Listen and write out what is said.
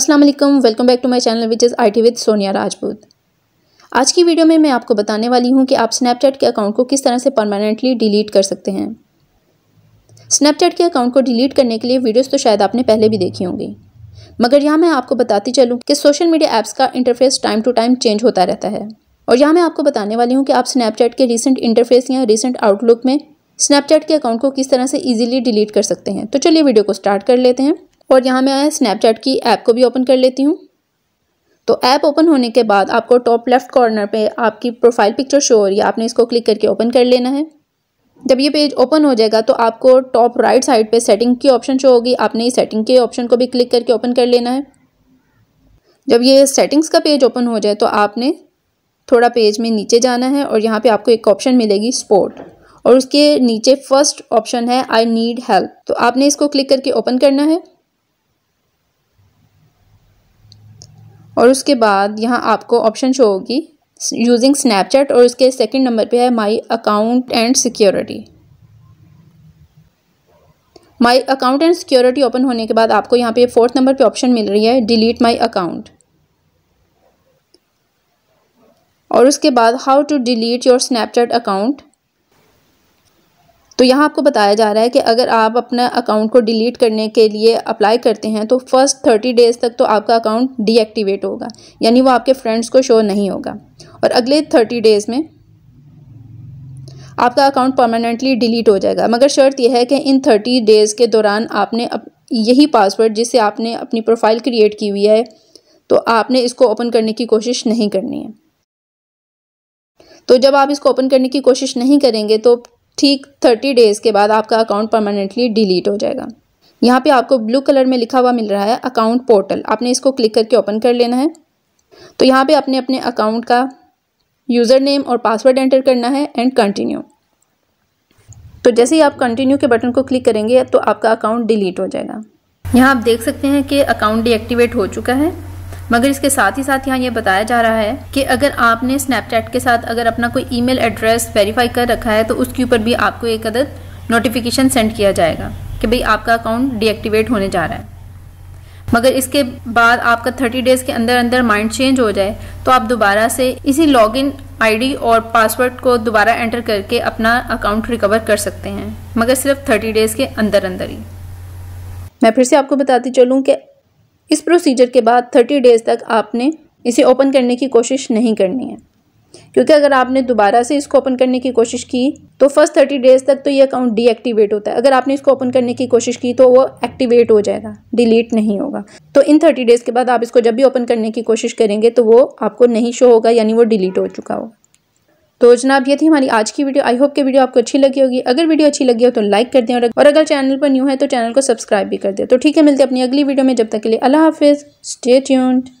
अस्सलाम वालेकुम welcome back to my channel which is I T with Sonia Rajput आज की वीडियो में मैं आपको बताने वाली हूँ कि आप स्नैपचैट के अकाउंट को किस तरह से परमानेंटली डिलीट कर सकते हैं स्नैपचैट के अकाउंट को डिलीट करने के लिए वीडियोस तो शायद आपने पहले भी देखी होंगी मगर यहाँ मैं आपको बताती चलूँ कि सोशल मीडिया ऐप्स का interface time to time change होता रहता है और यहाँ मैं आपको बताने वाली हूँ कि आप स्नैपचैट के रिसेंट इंटरफेस या रिसेंट आउटलुक में स्नैपचैट के अकाउंट को किस तरह से ईजिली डिलीट कर सकते हैं तो चलिए वीडियो को स्टार्ट कर लेते हैं और यहाँ मैं स्नैपचैट की ऐप को भी ओपन कर लेती हूँ तो ऐप ओपन होने के बाद आपको टॉप लेफ्ट कॉर्नर पे आपकी प्रोफाइल पिक्चर शो हो रही है आपने इसको क्लिक करके ओपन कर लेना है जब ये पेज ओपन हो जाएगा तो आपको टॉप राइट साइड पे सेटिंग की ऑप्शन शो होगी आपने इस सेटिंग के ऑप्शन को भी क्लिक करके ओपन कर लेना है जब ये सेटिंग्स का पेज ओपन हो जाए तो आपने थोड़ा पेज में नीचे जाना है और यहाँ पर आपको एक ऑप्शन मिलेगी स्पोर्ट और उसके नीचे फर्स्ट ऑप्शन है आई नीड हेल्प तो आपने इसको क्लिक करके ओपन करना है और उसके बाद यहाँ आपको ऑप्शन शो होगी यूजिंग स्नैपचैट और उसके सेकंड नंबर पे है my account and security my account and security open होने के बाद आपको यहाँ पे फोर्थ नंबर पे ऑप्शन मिल रही है डिलीट माय अकाउंट और उसके बाद how to delete your Snapchat account तो यहाँ आपको बताया जा रहा है कि अगर आप अपना अकाउंट को डिलीट करने के लिए अप्लाई करते हैं तो फर्स्ट थर्टी डेज़ तक तो आपका अकाउंट डीएक्टिवेट होगा यानी वो आपके फ्रेंड्स को शो नहीं होगा और अगले थर्टी डेज़ में आपका अकाउंट परमानेंटली डिलीट हो जाएगा मगर शर्त यह है कि इन थर्टी डेज़ के दौरान आपने अप, यही पासवर्ड जिससे आपने अपनी प्रोफाइल क्रिएट की हुई है तो आपने इसको ओपन करने की कोशिश नहीं करनी है तो जब आप इसको ओपन करने की कोशिश नहीं करेंगे तो ठीक थर्टी डेज़ के बाद आपका अकाउंट परमानेंटली डिलीट हो जाएगा यहाँ पे आपको ब्लू कलर में लिखा हुआ मिल रहा है अकाउंट पोर्टल आपने इसको क्लिक करके ओपन कर लेना है तो यहाँ पे आपने अपने अकाउंट का यूज़र नेम और पासवर्ड एंटर करना है एंड कंटिन्यू तो जैसे ही आप कंटिन्यू के बटन को क्लिक करेंगे तो आपका अकाउंट डिलीट हो जाएगा यहाँ आप देख सकते हैं कि अकाउंट डीएक्टिवेट हो चुका है मगर इसके साथ ही साथ यहाँ ये बताया जा रहा है कि अगर आपने स्नैपचैट के साथ अगर अपना कोई ईमेल एड्रेस वेरीफाई कर रखा है तो उसके ऊपर भी आपको एक अदद नोटिफिकेशन सेंड किया जाएगा कि भाई आपका अकाउंट डीएक्टिवेट होने जा रहा है मगर इसके बाद आपका थर्टी डेज़ के अंदर अंदर माइंड चेंज हो जाए तो आप दोबारा से इसी लॉग इन और पासवर्ड को दोबारा एंटर करके अपना अकाउंट रिकवर कर सकते हैं मगर सिर्फ थर्टी डेज़ के अंदर अंदर ही मैं फिर से आपको बताती चलूँ कि इस प्रोसीजर के बाद थर्टी डेज़ तक आपने इसे ओपन करने की कोशिश नहीं करनी है क्योंकि अगर आपने दोबारा से इसको ओपन करने की कोशिश की तो फर्स्ट थर्टी डेज़ तक तो ये अकाउंट डीएक्टिवेट होता है अगर आपने इसको ओपन करने की कोशिश की तो वो एक्टिवेट हो जाएगा डिलीट नहीं होगा तो इन थर्टी डेज़ के बाद आप इसको जब भी ओपन करने की कोशिश करेंगे तो वो आपको नहीं शो होगा यानी वो डिलीट हो चुका होगा तो जनाब ये थी हमारी आज की वीडियो आई होप कि वीडियो आपको अच्छी लगी होगी अगर वीडियो अच्छी लगी हो तो लाइक कर दें और अगर चैनल पर न्यू है तो चैनल को सब्सक्राइब भी कर दें तो ठीक है मिलते अपनी अगली वीडियो में जब तक के लिए अल्लाह हाफिज़ स्टे ट्यून्ड